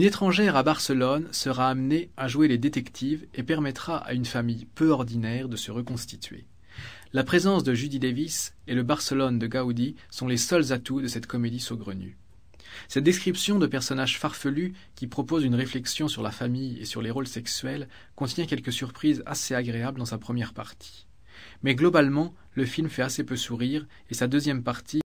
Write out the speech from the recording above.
Une étrangère à Barcelone sera amenée à jouer les détectives et permettra à une famille peu ordinaire de se reconstituer. La présence de Judy Davis et le Barcelone de Gaudi sont les seuls atouts de cette comédie saugrenue. Cette description de personnages farfelus qui propose une réflexion sur la famille et sur les rôles sexuels contient quelques surprises assez agréables dans sa première partie. Mais globalement, le film fait assez peu sourire et sa deuxième partie